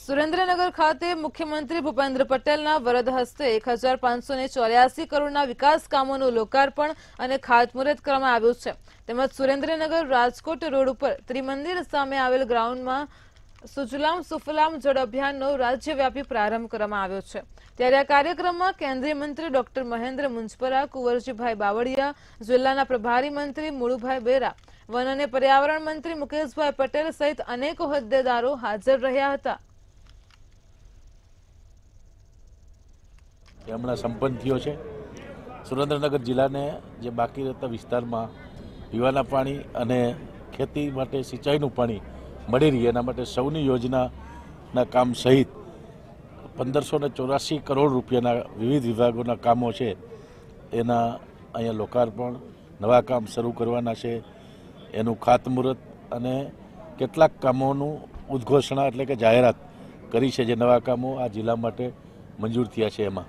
સુરેન્દ્રનગર ખાતે મુખ્યમંત્રી ભૂપેન્દ્ર પટેલના વરદ હસ્તે એક હજાર પાંચસો ને ચોર્યાસી કરોડના વિકાસ કામોનું લોકાર્પણ અને ખાતમુહૂર્ત કરવામાં આવ્યું છે તેમજ સુરેન્દ્રનગર રાજકોટ રોડ ઉપર ત્રિમંદિર સામે આવેલ ગ્રાઉન્ડમાં સુજલામ સુફલામ જળ અભિયાનનો રાજ્યવ્યાપી પ્રારંભ કરવામાં આવ્યો છે ત્યારે આ કાર્યક્રમમાં કેન્દ્રીય મંત્રી ડોક્ટર મહેન્દ્ર મુંજપરા કુંવરજીભાઈ બાવળિયા જિલ્લાના પ્રભારી મંત્રી મુળુભાઈ બેરા વન અને પર્યાવરણ મંત્રી મુકેશભાઈ પટેલ સહિત અનેક હોદ્દેદારો હાજર રહ્યા હતા એ હમણાં સંપન્ન થયો છે સુરેન્દ્રનગર જિલ્લાને જે બાકી રહેતા વિસ્તારમાં પીવાના પાણી અને ખેતી માટે સિંચાઈનું પાણી મળી રહે એના માટે સૌની યોજનાના કામ સહિત પંદરસો ને ચોરાસી કરોડ રૂપિયાના વિવિધ વિભાગોના કામો છે એના અહીંયા લોકાર્પણ નવા કામ શરૂ કરવાના છે એનું ખાતમુહૂર્ત અને કેટલાક કામોનું ઉદ્ઘોષણા એટલે કે જાહેરાત કરી છે જે નવા કામો આ જિલ્લા માટે મંજૂર થયા છે એમાં